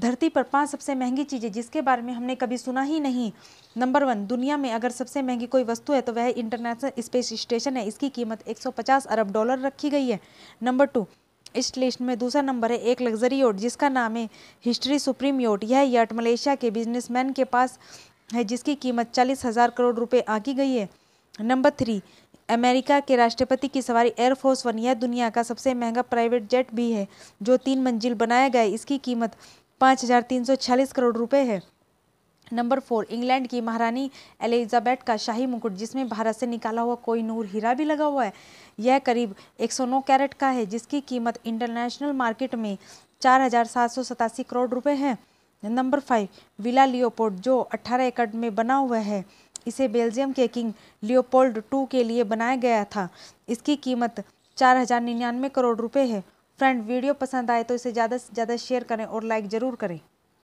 धरती पर पांच सबसे महंगी चीज़ें जिसके बारे में हमने कभी सुना ही नहीं नंबर वन दुनिया में अगर सबसे महंगी कोई वस्तु है तो वह इंटरनेशनल स्पेस स्टेशन है इसकी कीमत 150 अरब डॉलर रखी गई है नंबर टू इस लिस्ट में दूसरा नंबर है एक लग्जरी योट जिसका नाम है हिस्ट्री सुप्रीम योट यह यट मलेशिया के बिजनेसमैन के पास है जिसकी कीमत चालीस हज़ार करोड़ रुपये आकी गई है नंबर थ्री अमेरिका के राष्ट्रपति की सवारी एयरफोर्स वन यह दुनिया का सबसे महंगा प्राइवेट जेट भी है जो तीन मंजिल बनाया गया इसकी कीमत पाँच हजार तीन सौ छियालीस करोड़ रुपए है नंबर फोर इंग्लैंड की महारानी एलिजाबेथ का शाही मुकुट जिसमें भारत से निकाला हुआ कोई नूर हीरा भी लगा हुआ है यह करीब 109 कैरेट का है जिसकी कीमत इंटरनेशनल मार्केट में चार करोड़ रुपए है नंबर फाइव विला लियोपोर्ट जो 18 एकड़ में बना हुआ है इसे बेल्जियम के किंग लियोपोल्ड टू के लिए बनाया गया था इसकी कीमत चार हजार निन्यानवे करोड़ रुपए है फ्रेंड वीडियो पसंद आए तो इसे ज़्यादा से ज़्यादा शेयर करें और लाइक ज़रूर करें